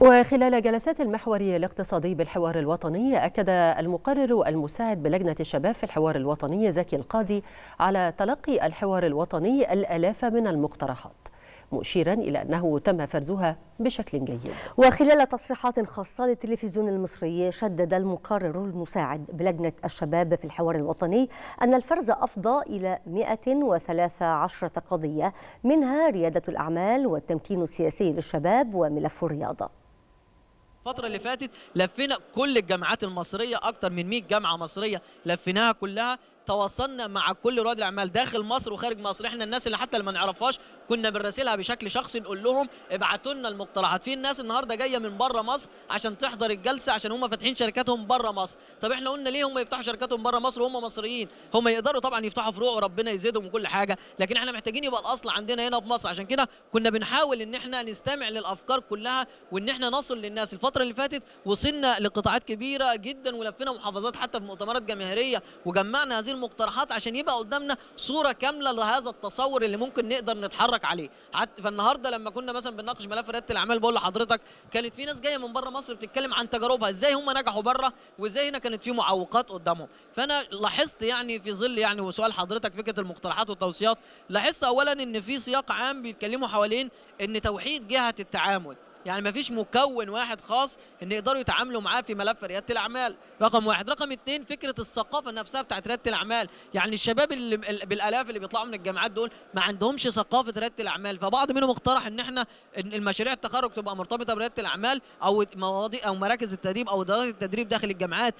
وخلال جلسات المحور الاقتصادي بالحوار الوطني أكد المقرر المساعد بلجنة الشباب في الحوار الوطني زكي القاضي على تلقي الحوار الوطني الآلاف من المقترحات مشيرا إلى أنه تم فرزها بشكل جيد وخلال تصريحات خاصة للتلفزيون المصري شدد المقرر المساعد بلجنة الشباب في الحوار الوطني أن الفرز أفضى إلى 113 قضية منها ريادة الأعمال والتمكين السياسي للشباب وملف الرياضة الفترة اللي فاتت لفينا كل الجامعات المصرية أكتر من 100 جامعة مصرية لفيناها كلها تواصلنا مع كل رواد الاعمال داخل مصر وخارج مصر احنا الناس اللي حتى اللي ما نعرفهاش كنا بنراسلها بشكل شخصي نقول لهم ابعتوا لنا المقترحات في الناس النهارده جايه من بره مصر عشان تحضر الجلسه عشان هم فاتحين شركاتهم بره مصر طب احنا قلنا ليه هم يفتحوا شركاتهم بره مصر وهم مصريين هم يقدروا طبعا يفتحوا فروع وربنا يزيدهم وكل حاجه لكن احنا محتاجين يبقى الاصل عندنا هنا في مصر عشان كده كنا بنحاول ان احنا نستمع للافكار كلها وان احنا نصل للناس الفتره اللي فاتت وصلنا لقطاعات كبيره جدا ولفينا محافظات حتى في مؤتمرات جماهيريه وجمعنا هذه المقترحات عشان يبقى قدامنا صوره كامله لهذا التصور اللي ممكن نقدر نتحرك عليه فالنهارده لما كنا مثلا بنناقش ملف رياده الاعمال بقول لحضرتك كانت في ناس جايه من بره مصر بتتكلم عن تجاربها ازاي هم نجحوا بره وازاي هنا كانت في معوقات قدامهم فانا لاحظت يعني في ظل يعني وسؤال حضرتك فكره المقترحات والتوصيات لاحظت اولا ان في سياق عام بيتكلموا حوالين ان توحيد جهه التعامل يعني ما فيش مكون واحد خاص ان يقدروا يتعاملوا معاه في ملف رياده الاعمال رقم واحد رقم اثنين فكره الثقافه نفسها بتاعت رياده الاعمال يعني الشباب اللي بالالاف اللي بيطلعوا من الجامعات دول ما عندهمش ثقافه رياده الاعمال فبعض منهم اقترح ان احنا المشاريع التخرج تبقى مرتبطه برياده الاعمال او مواضيع او مراكز التدريب او دورات التدريب داخل الجامعات